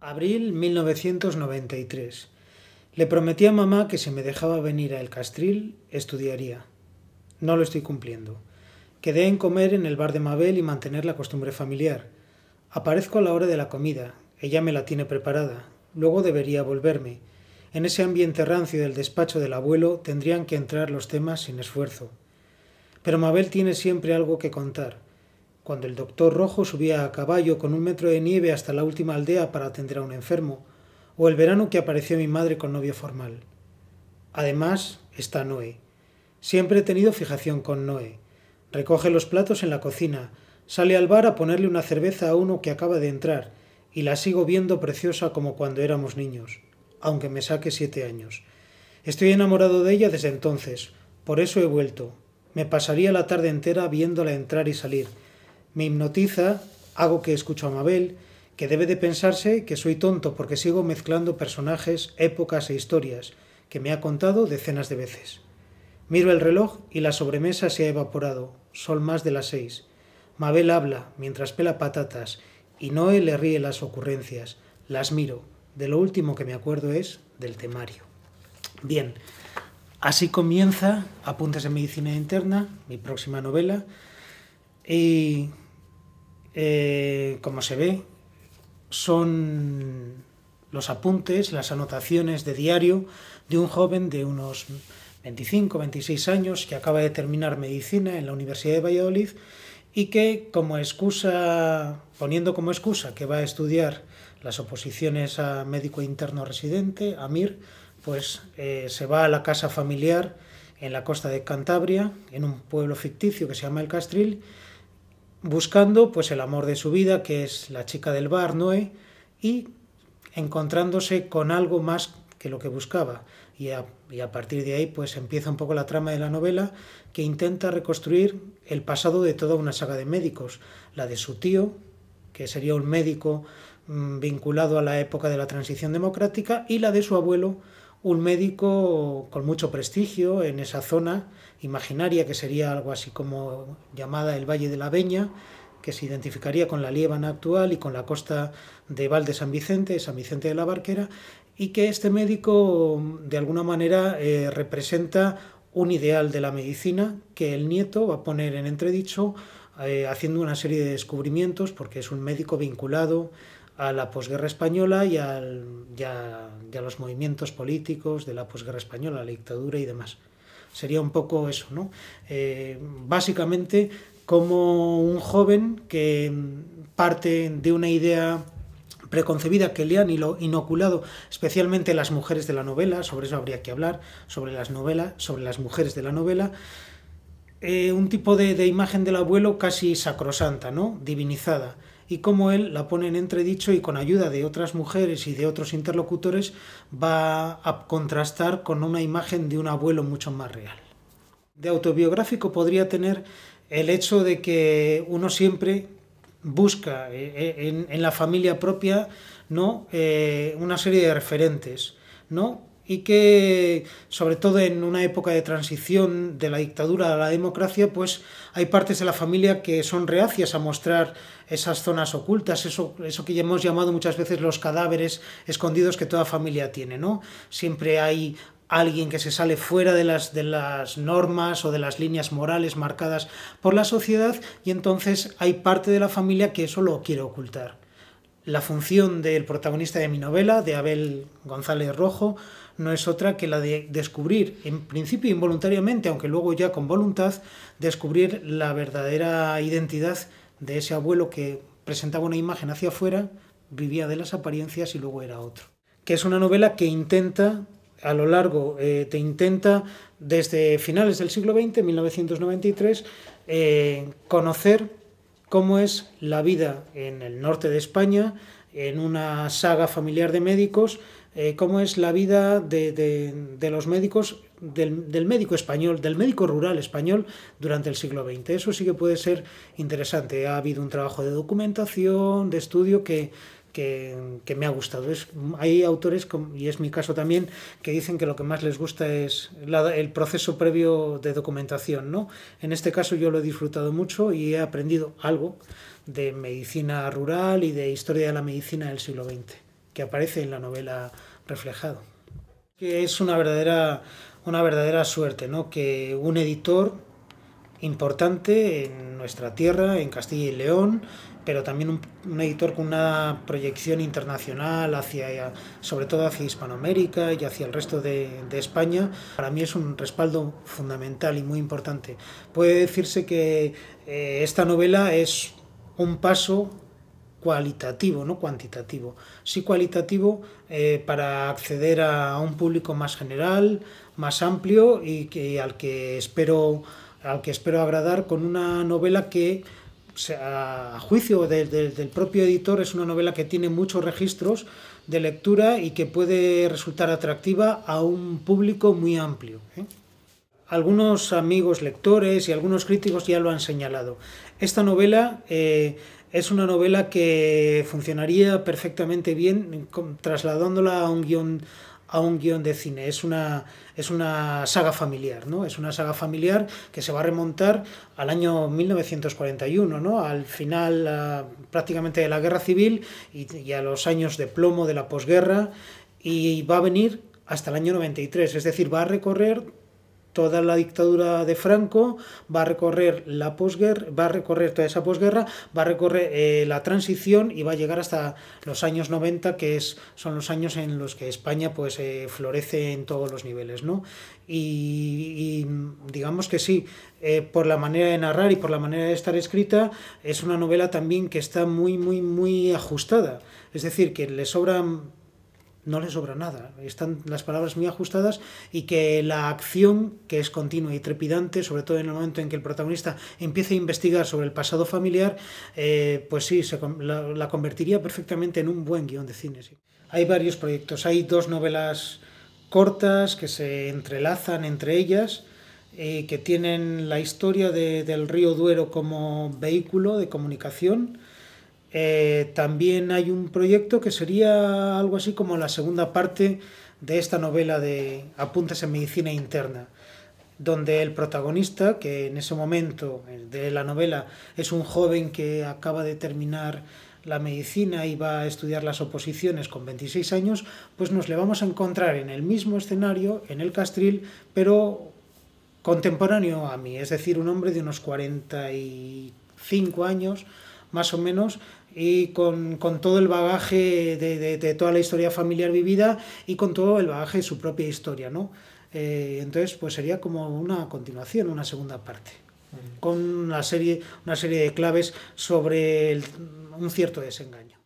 Abril 1993. Le prometí a mamá que si me dejaba venir a El Castril, estudiaría. No lo estoy cumpliendo. Quedé en comer en el bar de Mabel y mantener la costumbre familiar. Aparezco a la hora de la comida. Ella me la tiene preparada. Luego debería volverme. En ese ambiente rancio del despacho del abuelo tendrían que entrar los temas sin esfuerzo. Pero Mabel tiene siempre algo que contar. Cuando el doctor Rojo subía a caballo con un metro de nieve hasta la última aldea para atender a un enfermo, o el verano que apareció mi madre con novio formal. Además está Noé. Siempre he tenido fijación con Noé. Recoge los platos en la cocina, sale al bar a ponerle una cerveza a uno que acaba de entrar, y la sigo viendo preciosa como cuando éramos niños, aunque me saque siete años. Estoy enamorado de ella desde entonces, por eso he vuelto. Me pasaría la tarde entera viéndola entrar y salir, me hipnotiza, hago que escucho a Mabel, que debe de pensarse que soy tonto porque sigo mezclando personajes, épocas e historias, que me ha contado decenas de veces. Miro el reloj y la sobremesa se ha evaporado, son más de las seis. Mabel habla mientras pela patatas y Noé le ríe las ocurrencias. Las miro. De lo último que me acuerdo es del temario. Bien, así comienza Apuntes de Medicina Interna, mi próxima novela. Y eh, como se ve, son los apuntes, las anotaciones de diario de un joven de unos 25, 26 años que acaba de terminar medicina en la Universidad de Valladolid y que como excusa, poniendo como excusa que va a estudiar las oposiciones a médico interno residente, a MIR, pues eh, se va a la casa familiar en la costa de Cantabria, en un pueblo ficticio que se llama El Castril, buscando pues el amor de su vida, que es la chica del bar, Noé, y encontrándose con algo más que lo que buscaba. Y a, partir de ahí pues empieza un poco la trama de la novela que intenta reconstruir el pasado de toda una saga de médicos, la de su tío, que sería un médico mm, vinculado a la época de la transición democrática, y la de su abuelo, un médico con mucho prestigio en esa zona imaginaria que sería algo así como llamada el Valle de la Veña, que se identificaría con la Liébana actual y con la costa de Val de San Vicente, San Vicente de la Barquera, y que este médico de alguna manera eh, representa un ideal de la medicina que el nieto va a poner en entredicho eh, haciendo una serie de descubrimientos porque es un médico vinculado a la posguerra española y, a, los movimientos políticos de la posguerra española, la dictadura y demás. Sería un poco eso, ¿no? Eh, básicamente como un joven que parte de una idea preconcebida que le han inoculado especialmente las mujeres de la novela, sobre eso habría que hablar, sobre las novelas, sobre las mujeres de la novela, eh, un tipo de imagen del abuelo casi sacrosanta, ¿no? Divinizada y como él la pone en entredicho y con ayuda de otras mujeres y de otros interlocutores va a contrastar con una imagen de un abuelo mucho más real. De autobiográfico podría tener el hecho de que uno siempre busca eh, eh, en, la familia propia ¿no? Eh, una serie de referentes, ¿no? y que, sobre todo en una época de transición de la dictadura a la democracia, pues hay partes de la familia que son reacias a mostrar esas zonas ocultas, eso, eso que hemos llamado muchas veces los cadáveres escondidos que toda familia tiene, ¿no? Siempre hay alguien que se sale fuera de las, de las normas o de las líneas morales marcadas por la sociedad y entonces hay parte de la familia que eso lo quiere ocultar. La función del protagonista de mi novela, de Abel González Rojo, no es otra que la de descubrir, en principio involuntariamente, aunque luego ya con voluntad, descubrir la verdadera identidad de ese abuelo que presentaba una imagen hacia afuera, vivía de las apariencias y luego era otro. Que es una novela que intenta, a lo largo, eh, te intenta desde finales del siglo XX, 1993, eh, conocer cómo es la vida en el norte de España, en una saga familiar de médicos, eh, cómo es la vida de, los médicos, del, del, médico español, del médico rural español durante el siglo XX. Eso sí que puede ser interesante. Ha habido un trabajo de documentación, de estudio que que, me ha gustado. Es, hay autores, y es mi caso también, que dicen que lo que más les gusta es el proceso previo de documentación. ¿no? En este caso yo lo he disfrutado mucho y he aprendido algo de medicina rural y de historia de la medicina del siglo XX, que aparece en la novela reflejado. Que es una verdadera, una verdadera suerte ¿no? que un editor importante en nuestra tierra, en Castilla y León, pero también un, editor con una proyección internacional hacia, sobre todo hacia Hispanoamérica y hacia el resto de, de, España, para mí es un respaldo fundamental y muy importante. Puede decirse que eh, esta novela es un paso cualitativo, no cuantitativo, sí cualitativo eh, para acceder a un público más general, más amplio y que, al que espero al que espero agradar con una novela que, a juicio del propio editor, es una novela que tiene muchos registros de lectura y que puede resultar atractiva a un público muy amplio. ¿eh? Algunos amigos lectores y algunos críticos ya lo han señalado. Esta novela eh, es una novela que funcionaría perfectamente bien trasladándola a un guión a un guión de cine, es una, es una saga familiar, ¿no? Es una saga familiar que se va a remontar al año 1941, ¿no? Al final ah, prácticamente de la guerra civil y, y a los años de plomo de la posguerra y va a venir hasta el año 93, es decir, va a recorrer toda la dictadura de Franco, va a recorrer la posguerra, va a recorrer toda esa posguerra, va a recorrer eh, la transición y va a llegar hasta los años 90, que es, son los años en los que España pues eh, florece en todos los niveles, ¿no? Y, digamos que sí, eh, por la manera de narrar y por la manera de estar escrita, es una novela también que está muy, muy, muy ajustada. Es decir, que le sobran no le sobra nada. Están las palabras muy ajustadas y que la acción, que es continua y trepidante, sobre todo en el momento en que el protagonista empieza a investigar sobre el pasado familiar, eh, pues sí, se, la, convertiría perfectamente en un buen guión de cine. Hay varios proyectos, hay dos novelas cortas que se entrelazan entre ellas, eh, que tienen la historia del río Duero como vehículo de comunicación eh, también hay un proyecto que sería algo así como la segunda parte de esta novela de Apuntes en Medicina Interna, donde el protagonista, que en ese momento de la novela es un joven que acaba de terminar la medicina y va a estudiar las oposiciones con 26 años, pues nos le vamos a encontrar en el mismo escenario, en el Castril, pero contemporáneo a mí, es decir, un hombre de unos 45 años, más o menos, y con, con todo el bagaje de, toda la historia familiar vivida y con todo el bagaje de su propia historia, ¿no? Eh, entonces, pues sería como una continuación, una segunda parte, con una serie, una serie de claves sobre un cierto desengaño.